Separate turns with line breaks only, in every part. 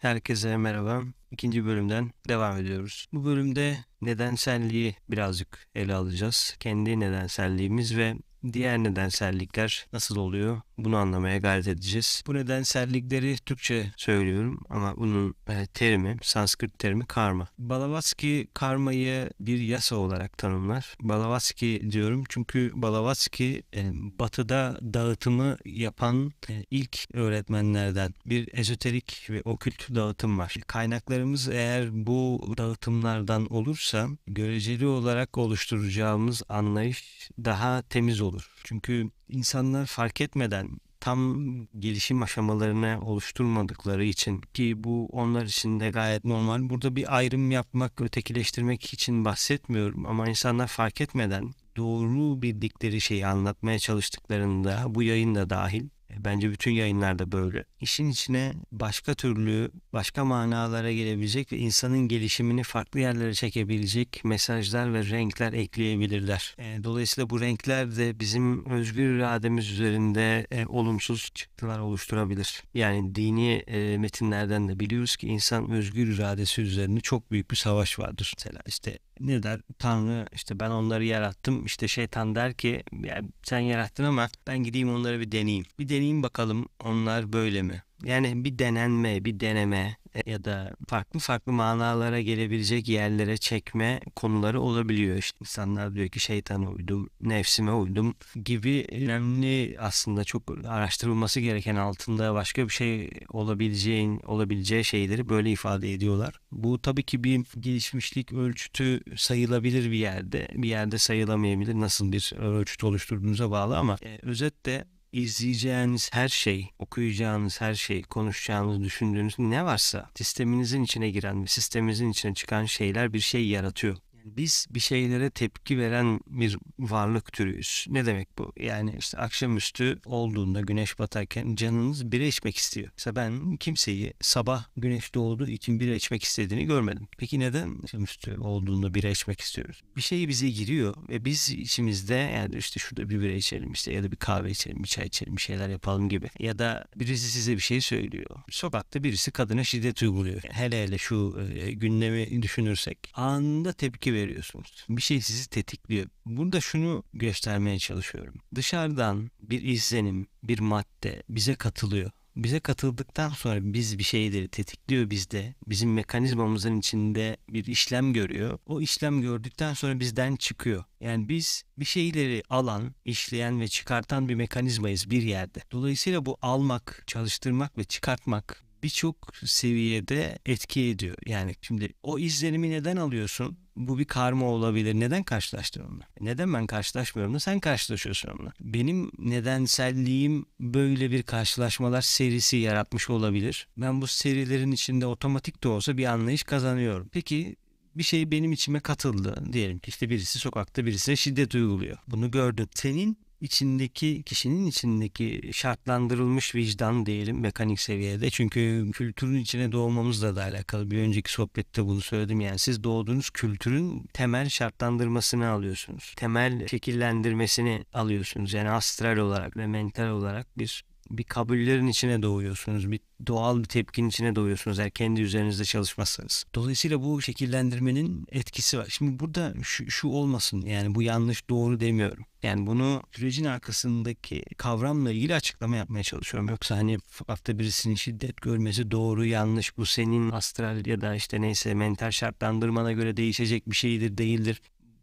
Herkese merhaba. İkinci bölümden devam ediyoruz. Bu bölümde nedenselliği birazcık ele alacağız. Kendi nedenselliğimiz ve Diğer nedensellikler nasıl oluyor bunu anlamaya gayret edeceğiz. Bu nedensellikleri Türkçe söylüyorum ama bunun e, terimi, Sanskrit terimi karma. Balavatsky karmayı bir yasa olarak tanımlar. Balavatsky diyorum çünkü Balavatsky e, batıda dağıtımı yapan e, ilk öğretmenlerden bir ezoterik ve okült dağıtım var. Kaynaklarımız eğer bu dağıtımlardan olursa göreceli olarak oluşturacağımız anlayış daha temiz olur olur. Çünkü insanlar fark etmeden tam gelişim aşamalarını oluşturmadıkları için ki bu onlar için de gayet normal. Burada bir ayrım yapmak, ötekileştirmek için bahsetmiyorum ama insanlar fark etmeden doğru bildikleri şeyi anlatmaya çalıştıklarında bu yayın da dahil e, bence bütün yayınlarda böyle. İşin içine başka türlü, başka manalara gelebilecek ve insanın gelişimini farklı yerlere çekebilecek mesajlar ve renkler ekleyebilirler. E, dolayısıyla bu renkler de bizim özgür irademiz üzerinde e, olumsuz çıktılar oluşturabilir. Yani dini metinlerden de biliyoruz ki insan özgür iradesi üzerinde çok büyük bir savaş vardır. Mesela işte ne der Tanrı işte ben onları yarattım işte şeytan der ki ya sen yarattın ama ben gideyim onları bir deneyeyim bir deneyeyim bakalım onlar böyle mi yani bir denenme, bir deneme e, ya da farklı farklı manalara gelebilecek yerlere çekme konuları olabiliyor. İşte insanlar diyor ki şeytana uydum, nefsime uydum gibi önemli aslında çok araştırılması gereken altında başka bir şey olabileceğin olabileceği şeyleri böyle ifade ediyorlar. Bu tabii ki bir gelişmişlik ölçütü sayılabilir bir yerde. Bir yerde sayılamayabilir. Nasıl bir ölçüt oluşturduğunuza bağlı ama e, özetle izleyeceğiniz her şey, okuyacağınız her şey, konuşacağınız, düşündüğünüz ne varsa sisteminizin içine giren ve sisteminizin içine çıkan şeyler bir şey yaratıyor. Biz bir şeylere tepki veren bir varlık türüyüz. Ne demek bu? Yani işte akşamüstü olduğunda güneş batarken canınız bira içmek istiyor. Mesela ben kimseyi sabah güneş doğduğu için bira içmek istediğini görmedim. Peki neden akşamüstü olduğunda bira içmek istiyoruz? Bir şey bize giriyor ve biz içimizde yani işte şurada bir bira içelim işte ya da bir kahve içelim, bir çay içelim, bir şeyler yapalım gibi. Ya da birisi size bir şey söylüyor. Sokakta birisi kadına şiddet uyguluyor. Hele hele şu e, gündemi düşünürsek anında tepki tepki veriyorsunuz. Bir şey sizi tetikliyor. Burada şunu göstermeye çalışıyorum. Dışarıdan bir izlenim, bir madde bize katılıyor bize katıldıktan sonra biz bir şeyleri tetikliyor bizde. Bizim mekanizmamızın içinde bir işlem görüyor. O işlem gördükten sonra bizden çıkıyor. Yani biz bir şeyleri alan, işleyen ve çıkartan bir mekanizmayız bir yerde. Dolayısıyla bu almak, çalıştırmak ve çıkartmak birçok seviyede etki ediyor. Yani şimdi o izlenimi neden alıyorsun? Bu bir karma olabilir. Neden karşılaştın onunla? Neden ben karşılaşmıyorum da sen karşılaşıyorsun onunla? Benim nedenselliğim böyle bir karşılaşmalar serisi yaratmış olabilir. Ben bu serilerin içinde otomatik de olsa bir anlayış kazanıyorum. Peki bir şey benim içime katıldı diyelim ki işte birisi sokakta birisine şiddet uyguluyor. Bunu gördün. Senin içindeki kişinin içindeki şartlandırılmış vicdan diyelim mekanik seviyede. Çünkü kültürün içine doğmamızla da alakalı. Bir önceki sohbette bunu söyledim. Yani siz doğduğunuz kültürün temel şartlandırmasını alıyorsunuz. Temel şekillendirmesini alıyorsunuz. Yani astral olarak ve mental olarak bir bir kabullerin içine doğuyorsunuz. Bir doğal bir tepkinin içine doğuyorsunuz eğer kendi üzerinizde çalışmazsanız. Dolayısıyla bu şekillendirmenin etkisi var. Şimdi burada şu, şu olmasın yani bu yanlış doğru demiyorum. Yani bunu sürecin arkasındaki kavramla ilgili açıklama yapmaya çalışıyorum. Yoksa hani hafta birisinin şiddet görmesi doğru yanlış bu senin astral ya da işte neyse mental şartlandırmana göre değişecek bir şeydir değildir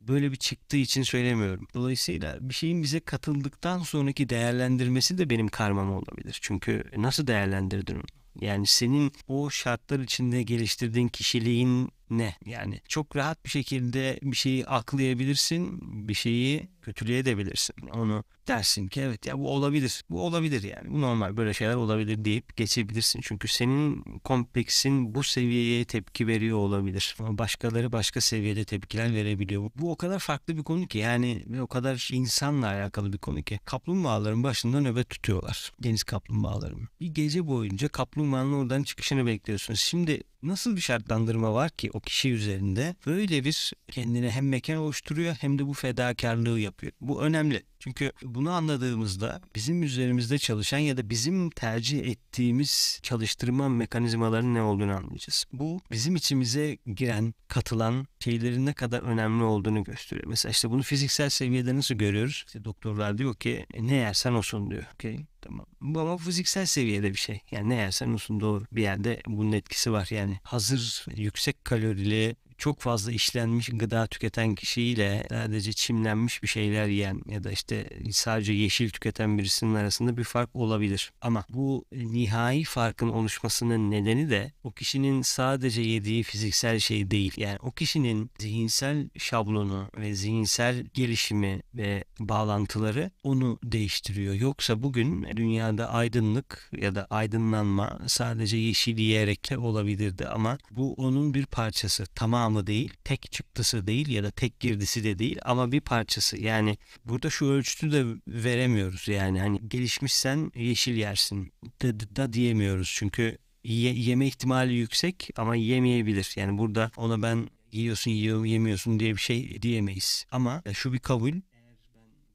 böyle bir çıktığı için söylemiyorum. Dolayısıyla bir şeyin bize katıldıktan sonraki değerlendirmesi de benim karmam olabilir. Çünkü nasıl değerlendirdin onu? Yani senin o şartlar içinde geliştirdiğin kişiliğin ne? Yani çok rahat bir şekilde bir şeyi aklayabilirsin, bir şeyi kötülüğe edebilirsin. Onu dersin ki evet ya bu olabilir. Bu olabilir yani. Bu normal böyle şeyler olabilir deyip geçebilirsin. Çünkü senin kompleksin bu seviyeye tepki veriyor olabilir. Ama başkaları başka seviyede tepkiler verebiliyor. Bu o kadar farklı bir konu ki yani ve o kadar insanla alakalı bir konu ki. Kaplumbağaların başında nöbet tutuyorlar. Deniz kaplumbağaları. Bir gece boyunca kaplumbağanın oradan çıkışını bekliyorsun Şimdi nasıl bir şartlandırma var ki o kişi üzerinde böyle bir kendine hem mekan oluşturuyor hem de bu fedakarlığı yapıyor. Bu önemli. Çünkü bunu anladığımızda bizim üzerimizde çalışan ya da bizim tercih ettiğimiz çalıştırma mekanizmalarının ne olduğunu anlayacağız. Bu bizim içimize giren, katılan şeylerin ne kadar önemli olduğunu gösteriyor. Mesela işte bunu fiziksel seviyede nasıl görüyoruz? İşte doktorlar diyor ki e, ne yersen olsun diyor. Okay. Tamam. Bu ama fiziksel seviyede bir şey. Yani ne yersen olsun doğru. Bir yerde bunun etkisi var. Yani hazır yüksek kalorili çok fazla işlenmiş gıda tüketen kişiyle sadece çimlenmiş bir şeyler yiyen ya da işte sadece yeşil tüketen birisinin arasında bir fark olabilir. Ama bu nihai farkın oluşmasının nedeni de o kişinin sadece yediği fiziksel şey değil. Yani o kişinin zihinsel şablonu ve zihinsel gelişimi ve bağlantıları onu değiştiriyor. Yoksa bugün dünyada aydınlık ya da aydınlanma sadece yeşil yiyerek olabilirdi ama bu onun bir parçası. Tamam tamamı değil, tek çıktısı değil ya da tek girdisi de değil ama bir parçası. Yani burada şu ölçütü de veremiyoruz yani hani gelişmişsen yeşil yersin da, da, da diyemiyoruz çünkü ye, yeme ihtimali yüksek ama yemeyebilir. Yani burada ona ben yiyorsun yiyor, yemiyorsun diye bir şey diyemeyiz. Ama şu bir kabul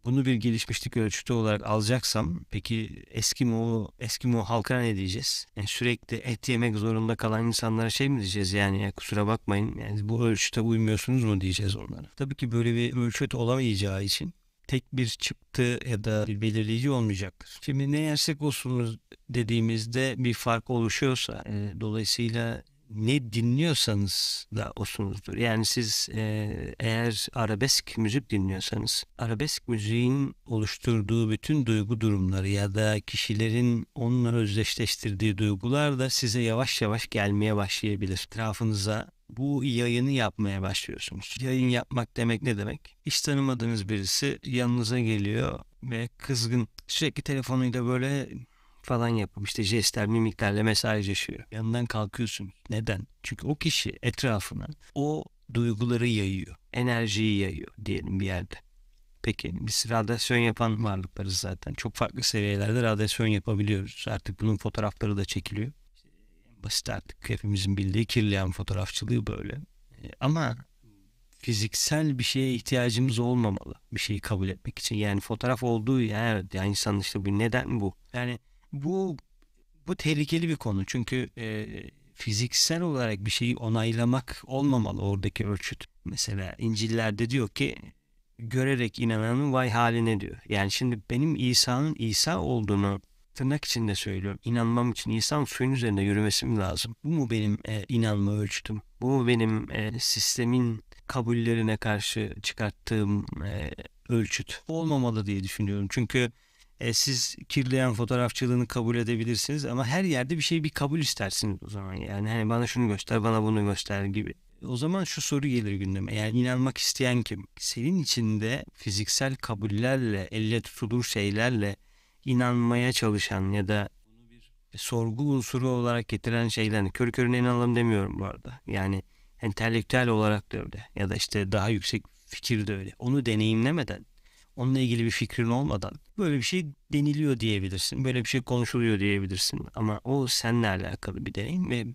bunu bir gelişmişlik ölçütü olarak alacaksam peki eski mu eski mu halka ne diyeceğiz? Yani sürekli et yemek zorunda kalan insanlara şey mi diyeceğiz yani ya kusura bakmayın yani bu ölçüte uymuyorsunuz mu diyeceğiz onlara. Tabii ki böyle bir ölçüt olamayacağı için tek bir çıktı ya da bir belirleyici olmayacaktır. Şimdi ne yersek olsunuz dediğimizde bir fark oluşuyorsa e, dolayısıyla ne dinliyorsanız da osunuzdur. Yani siz e, eğer arabesk müzik dinliyorsanız arabesk müziğin oluşturduğu bütün duygu durumları ya da kişilerin onunla özdeşleştirdiği duygular da size yavaş yavaş gelmeye başlayabilir. Etrafınıza bu yayını yapmaya başlıyorsunuz. Yayın yapmak demek ne demek? Hiç tanımadığınız birisi yanınıza geliyor ve kızgın. Sürekli telefonuyla böyle falan yapım işte jestler, mimiklerle mesaj yaşıyor. Yanından kalkıyorsun. Neden? Çünkü o kişi etrafına o duyguları yayıyor. Enerjiyi yayıyor diyelim bir yerde. Peki biz radyasyon yapan varlıklarız zaten. Çok farklı seviyelerde radyasyon yapabiliyoruz. Artık bunun fotoğrafları da çekiliyor. Basit artık hepimizin bildiği kirleyen fotoğrafçılığı böyle. E, ama fiziksel bir şeye ihtiyacımız olmamalı bir şeyi kabul etmek için. Yani fotoğraf olduğu yer yani, yani insanın işte bir neden bu. Yani bu bu tehlikeli bir konu çünkü e, fiziksel olarak bir şeyi onaylamak olmamalı oradaki ölçüt. Mesela İncil'lerde diyor ki görerek inananın vay haline diyor. Yani şimdi benim İsa'nın İsa olduğunu tırnak içinde söylüyorum. İnanmam için İsa'nın suyun üzerinde yürümesi mi lazım? Bu mu benim e, inanma ölçütüm? Bu mu benim e, sistemin kabullerine karşı çıkarttığım e, ölçüt? Olmamalı diye düşünüyorum. Çünkü e, siz kirleyen fotoğrafçılığını kabul edebilirsiniz ama her yerde bir şey bir kabul istersiniz o zaman. Yani hani bana şunu göster, bana bunu göster gibi. O zaman şu soru gelir gündeme. Yani inanmak isteyen kim? Senin içinde fiziksel kabullerle, elle tutulur şeylerle inanmaya çalışan ya da e, sorgu unsuru olarak getiren şeyler. Körü körüne inanalım demiyorum bu arada. Yani entelektüel olarak da öyle. Ya da işte daha yüksek fikir de öyle. Onu deneyimlemeden onunla ilgili bir fikrin olmadan böyle bir şey deniliyor diyebilirsin. Böyle bir şey konuşuluyor diyebilirsin. Ama o seninle alakalı bir deneyim ve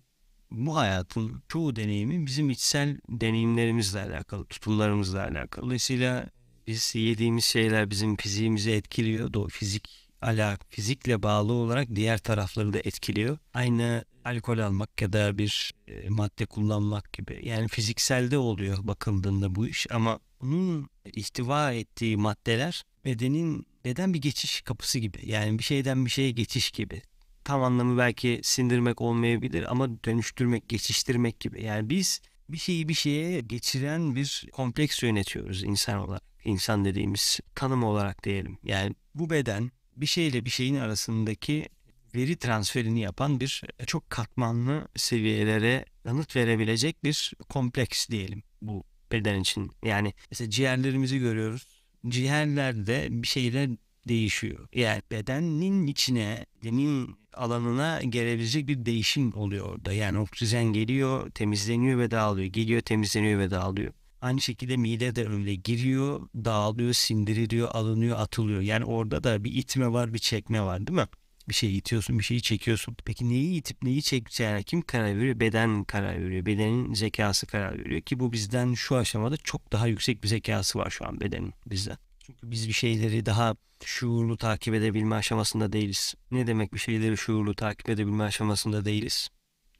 bu hayatın çoğu deneyimi bizim içsel deneyimlerimizle alakalı, tutumlarımızla alakalı. Dolayısıyla biz yediğimiz şeyler bizim fiziğimizi etkiliyor. O fizik alak fizikle bağlı olarak diğer tarafları da etkiliyor. Aynı alkol almak ya da bir e, madde kullanmak gibi. Yani fizikselde oluyor bakıldığında bu iş ama bunun ihtiva ettiği maddeler bedenin beden bir geçiş kapısı gibi. Yani bir şeyden bir şeye geçiş gibi. Tam anlamı belki sindirmek olmayabilir ama dönüştürmek, geçiştirmek gibi. Yani biz bir şeyi bir şeye geçiren bir kompleks yönetiyoruz insan olarak. İnsan dediğimiz tanım olarak diyelim. Yani bu beden bir şeyle bir şeyin arasındaki veri transferini yapan bir e, çok katmanlı seviyelere yanıt verebilecek bir kompleks diyelim bu beden için. Yani mesela ciğerlerimizi görüyoruz. Ciğerlerde bir şeyler değişiyor. Yani bedenin içine, demin alanına gelebilecek bir değişim oluyor orada. Yani oksijen geliyor, temizleniyor ve dağılıyor. Geliyor, temizleniyor ve dağılıyor. Aynı şekilde mide de öyle giriyor, dağılıyor, sindiriliyor, alınıyor, atılıyor. Yani orada da bir itme var, bir çekme var değil mi? Bir şeyi itiyorsun, bir şeyi çekiyorsun. Peki neyi itip neyi çekti? Yani kim karar veriyor? Beden karar veriyor. Bedenin zekası karar veriyor ki bu bizden şu aşamada çok daha yüksek bir zekası var şu an bedenin bizden. Çünkü biz bir şeyleri daha şuurlu takip edebilme aşamasında değiliz. Ne demek bir şeyleri şuurlu takip edebilme aşamasında değiliz?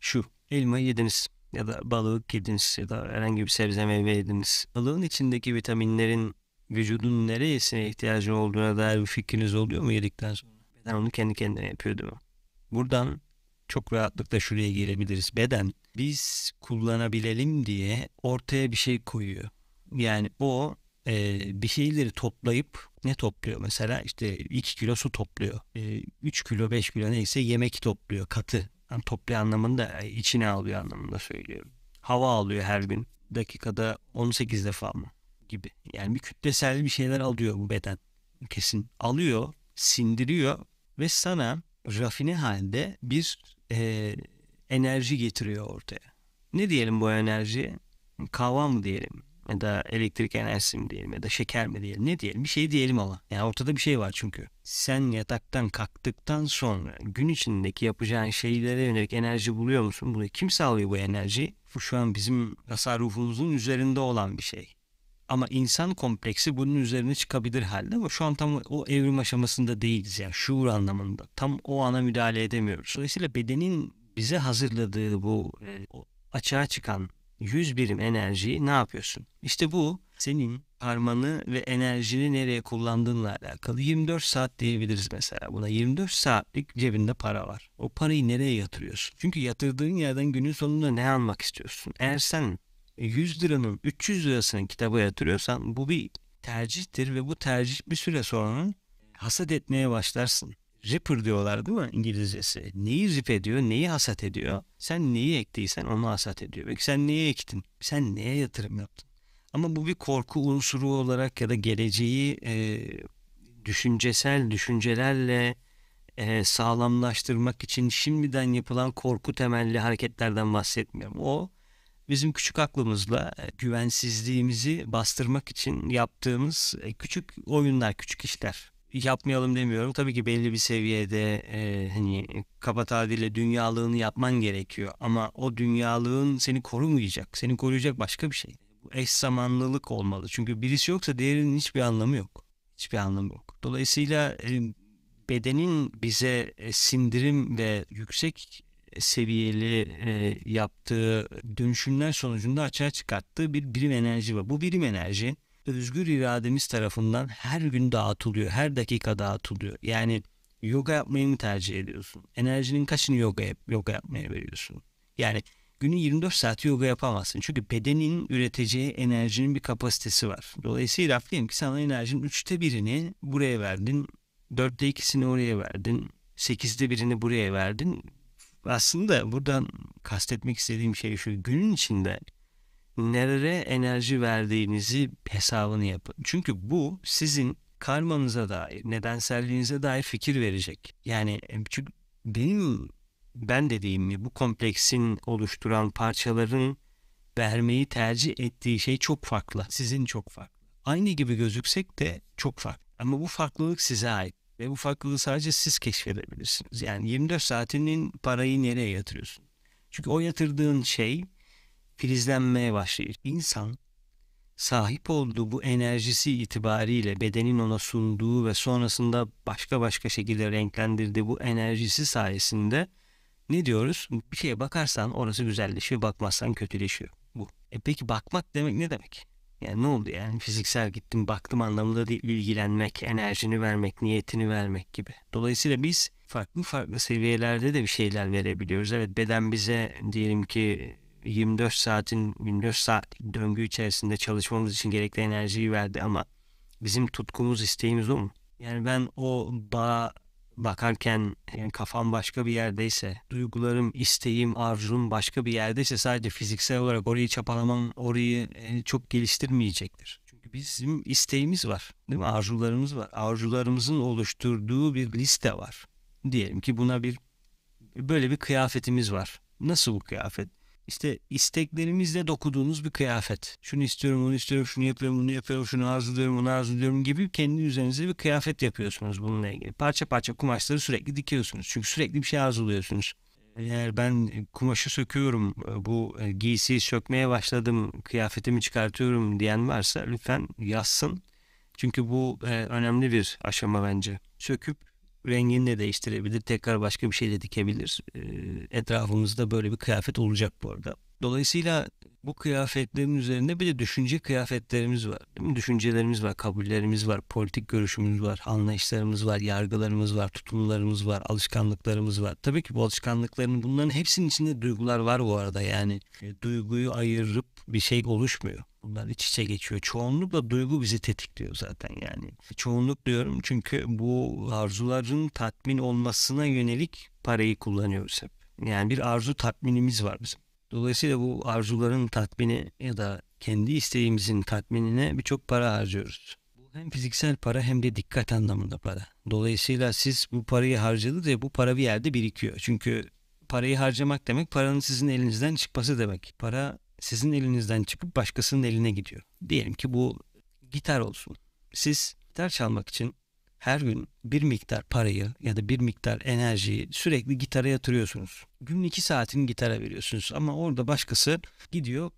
Şu, elmayı yediniz ya da balık yediniz ya da herhangi bir sebze meyve yediniz. Balığın içindeki vitaminlerin vücudun neresine ihtiyacı olduğuna dair bir fikriniz oluyor mu yedikten sonra? Beden onu kendi kendine yapıyor değil mi? Buradan çok rahatlıkla şuraya gelebiliriz. Beden biz kullanabilelim diye ortaya bir şey koyuyor. Yani o e, bir şeyleri toplayıp ne topluyor mesela işte 2 kilo su topluyor. E, 3 kilo 5 kilo neyse yemek topluyor katı yani toplu anlamında e, içine alıyor anlamında söylüyorum. Hava alıyor her gün. Dakikada 18 defa mı gibi. Yani bir kütlesel bir şeyler alıyor bu beden. Kesin alıyor, sindiriyor ve sana rafine halde bir e, enerji getiriyor ortaya. Ne diyelim bu enerji Kava mı diyelim? ya da elektrik enerjisi mi diyelim ya da şeker mi diyelim ne diyelim bir şey diyelim ama. Yani ortada bir şey var çünkü. Sen yataktan kalktıktan sonra gün içindeki yapacağın şeylere yönelik enerji buluyor musun? Bunu kim sağlıyor bu enerji? Bu şu an bizim tasarrufumuzun üzerinde olan bir şey. Ama insan kompleksi bunun üzerine çıkabilir halde ama şu an tam o evrim aşamasında değiliz yani şuur anlamında. Tam o ana müdahale edemiyoruz. Dolayısıyla bedenin bize hazırladığı bu e, açığa çıkan 100 birim enerjiyi ne yapıyorsun? İşte bu senin harmanı ve enerjini nereye kullandığınla alakalı 24 saat diyebiliriz mesela. Buna 24 saatlik cebinde para var. O parayı nereye yatırıyorsun? Çünkü yatırdığın yerden günün sonunda ne almak istiyorsun? Eğer sen 100 liranın 300 lirasını kitaba yatırıyorsan bu bir tercihtir ve bu tercih bir süre sonra hasat etmeye başlarsın. Ripper diyorlar değil mi İngilizcesi? Neyi rip ediyor, neyi hasat ediyor? Sen neyi ektiysen onu hasat ediyor. Peki sen neye ektin? Sen neye yatırım yaptın? Ama bu bir korku unsuru olarak ya da geleceği e, düşüncesel düşüncelerle e, sağlamlaştırmak için şimdiden yapılan korku temelli hareketlerden bahsetmiyorum. O bizim küçük aklımızla e, güvensizliğimizi bastırmak için yaptığımız e, küçük oyunlar, küçük işler yapmayalım demiyorum. Tabii ki belli bir seviyede e, hani kaba tabirle dünyalığını yapman gerekiyor. Ama o dünyalığın seni korumayacak. Seni koruyacak başka bir şey. Bu eş zamanlılık olmalı. Çünkü birisi yoksa diğerinin hiçbir anlamı yok. Hiçbir anlamı yok. Dolayısıyla e, bedenin bize e, sindirim ve yüksek seviyeli e, yaptığı dönüşümler sonucunda açığa çıkarttığı bir birim enerji var. Bu birim enerji özgür irademiz tarafından her gün dağıtılıyor. Her dakika dağıtılıyor. Yani yoga yapmayı mı tercih ediyorsun? Enerjinin kaçını yoga, yap yoga yapmaya veriyorsun? Yani günün 24 saati yoga yapamazsın. Çünkü bedenin üreteceği enerjinin bir kapasitesi var. Dolayısıyla laflayayım ki sana enerjinin üçte birini buraya verdin. Dörtte ikisini oraya verdin. Sekizde birini buraya verdin. Aslında buradan kastetmek istediğim şey şu. Günün içinde nerelere enerji verdiğinizi hesabını yapın. Çünkü bu sizin karmanıza dair, nedenselliğinize dair fikir verecek. Yani e, çünkü benim ben dediğim bu kompleksin oluşturan parçaların vermeyi tercih ettiği şey çok farklı. Sizin çok farklı. Aynı gibi gözüksek de çok farklı. Ama bu farklılık size ait. Ve bu farklılığı sadece siz keşfedebilirsiniz. Yani 24 saatinin parayı nereye yatırıyorsun? Çünkü o yatırdığın şey filizlenmeye başlayır. İnsan sahip olduğu bu enerjisi itibariyle bedenin ona sunduğu ve sonrasında başka başka şekilde renklendirdiği bu enerjisi sayesinde ne diyoruz? Bir şeye bakarsan orası güzelleşiyor, bakmazsan kötüleşiyor. Bu. E peki bakmak demek ne demek? Yani ne oldu yani fiziksel gittim baktım anlamında değil ilgilenmek, enerjini vermek, niyetini vermek gibi. Dolayısıyla biz farklı farklı seviyelerde de bir şeyler verebiliyoruz. Evet beden bize diyelim ki 24 saatin 24 saat döngü içerisinde çalışmamız için gerekli enerjiyi verdi ama bizim tutkumuz isteğimiz o mu? Yani ben o dağa bakarken yani kafam başka bir yerdeyse, duygularım, isteğim, arzum başka bir yerdeyse sadece fiziksel olarak orayı çapalamam orayı e, çok geliştirmeyecektir. Çünkü bizim isteğimiz var, değil mi? Arzularımız var. Arzularımızın oluşturduğu bir liste var. Diyelim ki buna bir böyle bir kıyafetimiz var. Nasıl bu kıyafet? İşte isteklerimizle dokuduğunuz bir kıyafet. Şunu istiyorum, onu istiyorum, şunu yapıyorum, bunu yapıyorum, şunu arzuluyorum, onu arzuluyorum gibi kendi üzerinize bir kıyafet yapıyorsunuz bununla ilgili. Parça parça kumaşları sürekli dikiyorsunuz. Çünkü sürekli bir şey arzuluyorsunuz. Eğer ben e, kumaşı söküyorum, e, bu e, giysiyi sökmeye başladım, kıyafetimi çıkartıyorum diyen varsa lütfen yazsın. Çünkü bu önemli bir aşama bence. Söküp rengini de değiştirebilir. Tekrar başka bir şey de dikebilir. Ee, etrafımızda böyle bir kıyafet olacak bu arada. Dolayısıyla bu kıyafetlerin üzerinde bir de düşünce kıyafetlerimiz var. Değil mi? Düşüncelerimiz var, kabullerimiz var, politik görüşümüz var, anlayışlarımız var, yargılarımız var, tutumlarımız var, alışkanlıklarımız var. Tabii ki bu alışkanlıkların bunların hepsinin içinde duygular var bu arada. Yani e, duyguyu ayırıp bir şey oluşmuyor. Bunlar iç içe geçiyor. Çoğunlukla duygu bizi tetikliyor zaten yani. Çoğunluk diyorum çünkü bu arzuların tatmin olmasına yönelik parayı kullanıyoruz hep. Yani bir arzu tatminimiz var bizim. Dolayısıyla bu arzuların tatmini ya da kendi isteğimizin tatminine birçok para harcıyoruz. Bu hem fiziksel para hem de dikkat anlamında para. Dolayısıyla siz bu parayı harcadıkça bu para bir yerde birikiyor. Çünkü parayı harcamak demek paranın sizin elinizden çıkması demek. Para sizin elinizden çıkıp başkasının eline gidiyor. Diyelim ki bu gitar olsun. Siz gitar çalmak için her gün bir miktar parayı ya da bir miktar enerjiyi sürekli gitara yatırıyorsunuz. Günün iki saatini gitara veriyorsunuz ama orada başkası gidiyor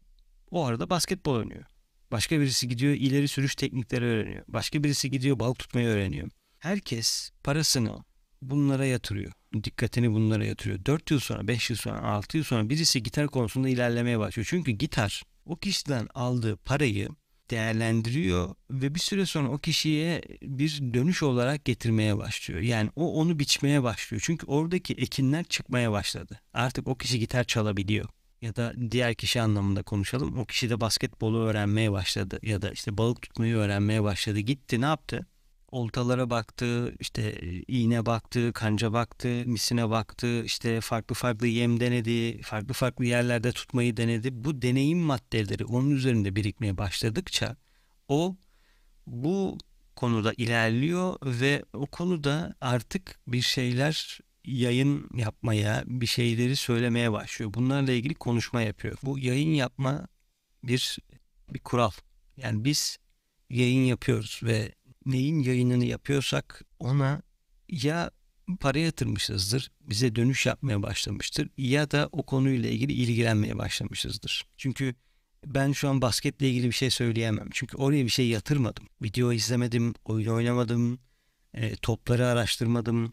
o arada basketbol oynuyor. Başka birisi gidiyor ileri sürüş teknikleri öğreniyor. Başka birisi gidiyor balık tutmayı öğreniyor. Herkes parasını bunlara yatırıyor. Dikkatini bunlara yatırıyor. 4 yıl sonra, 5 yıl sonra, 6 yıl sonra birisi gitar konusunda ilerlemeye başlıyor. Çünkü gitar o kişiden aldığı parayı değerlendiriyor ve bir süre sonra o kişiye bir dönüş olarak getirmeye başlıyor. Yani o onu biçmeye başlıyor. Çünkü oradaki ekinler çıkmaya başladı. Artık o kişi gitar çalabiliyor. Ya da diğer kişi anlamında konuşalım. O kişi de basketbolu öğrenmeye başladı. Ya da işte balık tutmayı öğrenmeye başladı. Gitti ne yaptı? oltalara baktı, işte e, iğne baktı, kanca baktı, misine baktı, işte farklı farklı yem denedi, farklı farklı yerlerde tutmayı denedi. Bu deneyim maddeleri onun üzerinde birikmeye başladıkça o bu konuda ilerliyor ve o konuda artık bir şeyler yayın yapmaya, bir şeyleri söylemeye başlıyor. Bunlarla ilgili konuşma yapıyor. Bu yayın yapma bir bir kural. Yani biz yayın yapıyoruz ve neyin yayınını yapıyorsak ona ya para yatırmışızdır, bize dönüş yapmaya başlamıştır ya da o konuyla ilgili ilgilenmeye başlamışızdır. Çünkü ben şu an basketle ilgili bir şey söyleyemem. Çünkü oraya bir şey yatırmadım. Video izlemedim, oyun oynamadım, e, topları araştırmadım,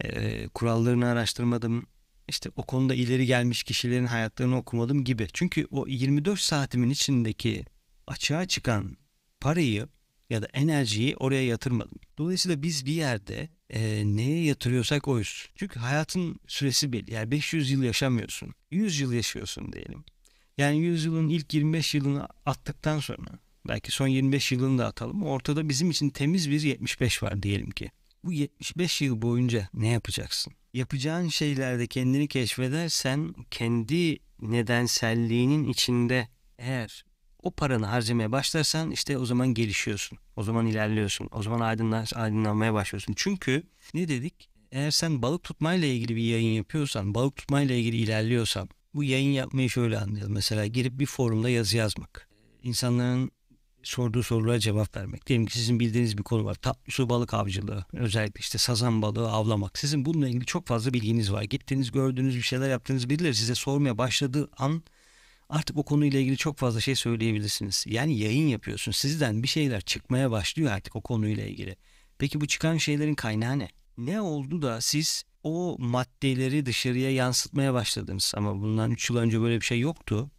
e, kurallarını araştırmadım. İşte o konuda ileri gelmiş kişilerin hayatlarını okumadım gibi. Çünkü o 24 saatimin içindeki açığa çıkan parayı ya da enerjiyi oraya yatırmadım. Dolayısıyla biz bir yerde e, neye yatırıyorsak oyuz. Çünkü hayatın süresi belli. Yani 500 yıl yaşamıyorsun. 100 yıl yaşıyorsun diyelim. Yani 100 yılın ilk 25 yılını attıktan sonra belki son 25 yılını da atalım. Ortada bizim için temiz bir 75 var diyelim ki. Bu 75 yıl boyunca ne yapacaksın? Yapacağın şeylerde kendini keşfedersen kendi nedenselliğinin içinde eğer o paranı harcamaya başlarsan işte o zaman gelişiyorsun. O zaman ilerliyorsun. O zaman aydınlan aydınlanmaya başlıyorsun. Çünkü ne dedik? Eğer sen balık tutmayla ilgili bir yayın yapıyorsan, balık tutmayla ilgili ilerliyorsan bu yayın yapmayı şöyle anlayalım. Mesela girip bir forumda yazı yazmak. İnsanların sorduğu sorulara cevap vermek. Diyelim ki sizin bildiğiniz bir konu var. Tatlı su balık avcılığı. Özellikle işte sazan balığı avlamak. Sizin bununla ilgili çok fazla bilginiz var. Gittiniz gördüğünüz bir şeyler yaptığınız birileri size sormaya başladığı an artık o konuyla ilgili çok fazla şey söyleyebilirsiniz. Yani yayın yapıyorsun. Sizden bir şeyler çıkmaya başlıyor artık o konuyla ilgili. Peki bu çıkan şeylerin kaynağı ne? Ne oldu da siz o maddeleri dışarıya yansıtmaya başladınız ama bundan 3 yıl önce böyle bir şey yoktu.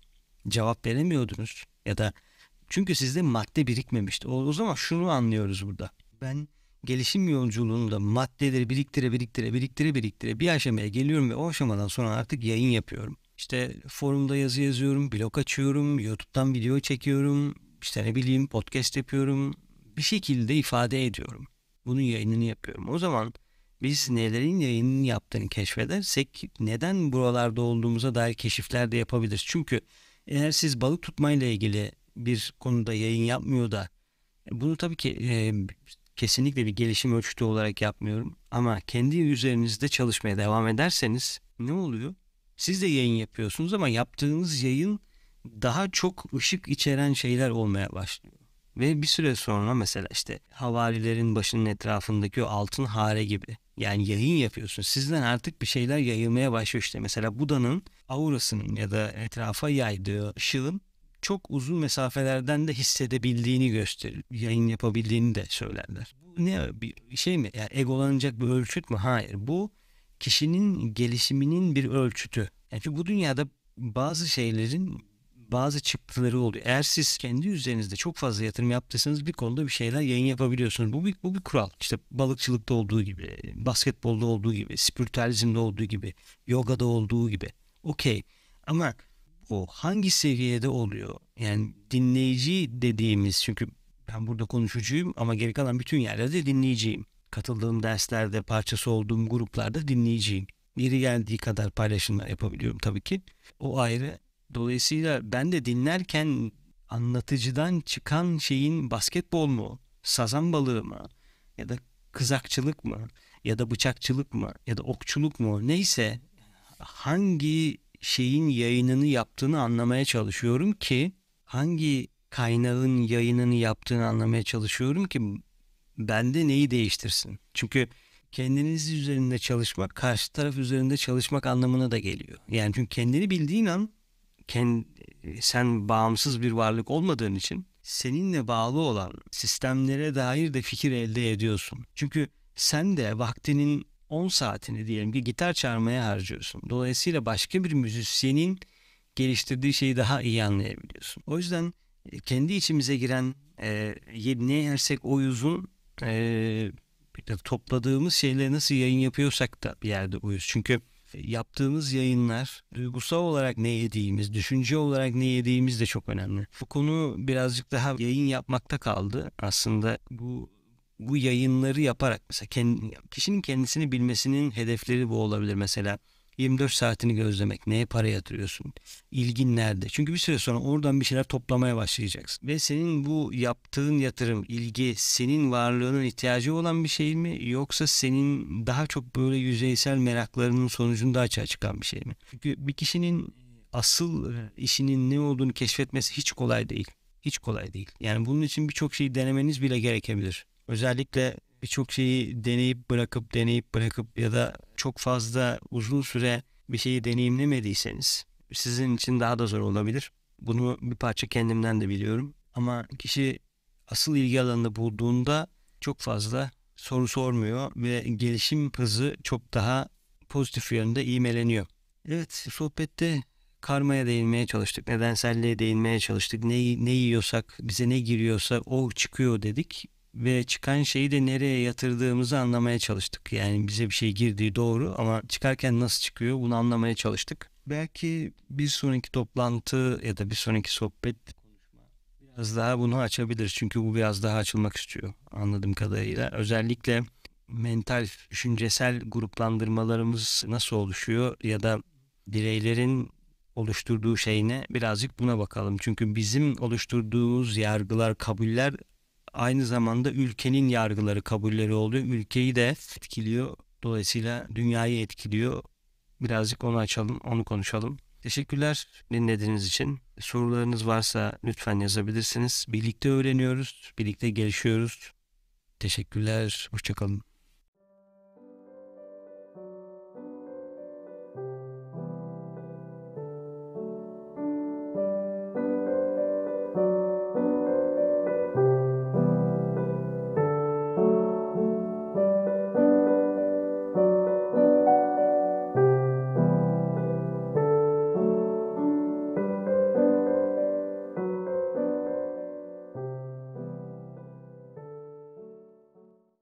Cevap veremiyordunuz ya da çünkü sizde madde birikmemişti. O, o zaman şunu anlıyoruz burada. Ben gelişim yolculuğunda maddeleri biriktire biriktire biriktire biriktire bir aşamaya geliyorum ve o aşamadan sonra artık yayın yapıyorum. İşte forumda yazı yazıyorum, blog açıyorum, YouTube'dan video çekiyorum, işte ne bileyim podcast yapıyorum. Bir şekilde ifade ediyorum. Bunun yayınını yapıyorum. O zaman biz nelerin yayınını yaptığını keşfedersek neden buralarda olduğumuza dair keşifler de yapabiliriz. Çünkü eğer siz balık tutmayla ilgili bir konuda yayın yapmıyor da e, bunu tabii ki e, kesinlikle bir gelişim ölçütü olarak yapmıyorum ama kendi üzerinizde çalışmaya devam ederseniz ne oluyor? Siz de yayın yapıyorsunuz ama yaptığınız yayın daha çok ışık içeren şeyler olmaya başlıyor. Ve bir süre sonra mesela işte havarilerin başının etrafındaki o altın hare gibi. Yani yayın yapıyorsun. Sizden artık bir şeyler yayılmaya başlıyor işte. Mesela Buda'nın aurasının ya da etrafa yaydığı ışığın çok uzun mesafelerden de hissedebildiğini gösterir. Yayın yapabildiğini de söylerler. Bu ne bir şey mi? Yani egolanacak bir ölçüt mü? Hayır. Bu kişinin gelişiminin bir ölçütü. Yani çünkü bu dünyada bazı şeylerin bazı çıktıları oluyor. Eğer siz kendi üzerinizde çok fazla yatırım yaptıysanız bir konuda bir şeyler yayın yapabiliyorsunuz. Bu bir, bu bir kural. İşte balıkçılıkta olduğu gibi, basketbolda olduğu gibi, spiritualizmde olduğu gibi, yogada olduğu gibi. Okey. Ama o hangi seviyede oluyor? Yani dinleyici dediğimiz çünkü ben burada konuşucuyum ama geri kalan bütün yerlerde dinleyiciyim katıldığım derslerde, parçası olduğum gruplarda dinleyeceğim. Yeri geldiği kadar paylaşımlar yapabiliyorum tabii ki. O ayrı. Dolayısıyla ben de dinlerken anlatıcıdan çıkan şeyin basketbol mu, sazan balığı mı ya da kızakçılık mı ya da bıçakçılık mı ya da okçuluk mu neyse hangi şeyin yayınını yaptığını anlamaya çalışıyorum ki hangi kaynağın yayınını yaptığını anlamaya çalışıyorum ki bende neyi değiştirsin? Çünkü kendiniz üzerinde çalışmak, karşı taraf üzerinde çalışmak anlamına da geliyor. Yani çünkü kendini bildiğin an kend, sen bağımsız bir varlık olmadığın için seninle bağlı olan sistemlere dair de fikir elde ediyorsun. Çünkü sen de vaktinin 10 saatini diyelim ki gitar çalmaya harcıyorsun. Dolayısıyla başka bir müzisyenin geliştirdiği şeyi daha iyi anlayabiliyorsun. O yüzden e, kendi içimize giren e, ne yersek o uzun e, topladığımız şeyleri nasıl yayın yapıyorsak da bir yerde uyuz. Çünkü e, yaptığımız yayınlar duygusal olarak ne yediğimiz, düşünce olarak ne yediğimiz de çok önemli. Bu konu birazcık daha yayın yapmakta kaldı. Aslında bu bu yayınları yaparak mesela kendi, kişinin kendisini bilmesinin hedefleri bu olabilir mesela. 24 saatini gözlemek. Neye para yatırıyorsun? ilgin nerede? Çünkü bir süre sonra oradan bir şeyler toplamaya başlayacaksın. Ve senin bu yaptığın yatırım, ilgi senin varlığının ihtiyacı olan bir şey mi? Yoksa senin daha çok böyle yüzeysel meraklarının sonucunda açığa çıkan bir şey mi? Çünkü bir kişinin asıl e, işinin ne olduğunu keşfetmesi hiç kolay değil. Hiç kolay değil. Yani bunun için birçok şeyi denemeniz bile gerekebilir. Özellikle birçok şeyi deneyip bırakıp deneyip bırakıp ya da çok fazla uzun süre bir şeyi deneyimlemediyseniz sizin için daha da zor olabilir. Bunu bir parça kendimden de biliyorum. Ama kişi asıl ilgi alanını bulduğunda çok fazla soru sormuyor ve gelişim hızı çok daha pozitif yönde iğmeleniyor. Evet sohbette karmaya değinmeye çalıştık. Nedenselliğe değinmeye çalıştık. Ne, ne yiyorsak bize ne giriyorsa o çıkıyor dedik ve çıkan şeyi de nereye yatırdığımızı anlamaya çalıştık. Yani bize bir şey girdiği doğru ama çıkarken nasıl çıkıyor bunu anlamaya çalıştık. Belki bir sonraki toplantı ya da bir sonraki sohbet biraz daha bunu açabilir. Çünkü bu biraz daha açılmak istiyor anladığım kadarıyla. Özellikle mental, düşüncesel gruplandırmalarımız nasıl oluşuyor ya da bireylerin oluşturduğu şey ne? Birazcık buna bakalım. Çünkü bizim oluşturduğumuz yargılar, kabuller aynı zamanda ülkenin yargıları kabulleri oluyor. Ülkeyi de etkiliyor. Dolayısıyla dünyayı etkiliyor. Birazcık onu açalım, onu konuşalım. Teşekkürler dinlediğiniz için. Sorularınız varsa lütfen yazabilirsiniz. Birlikte öğreniyoruz, birlikte gelişiyoruz. Teşekkürler, hoşçakalın.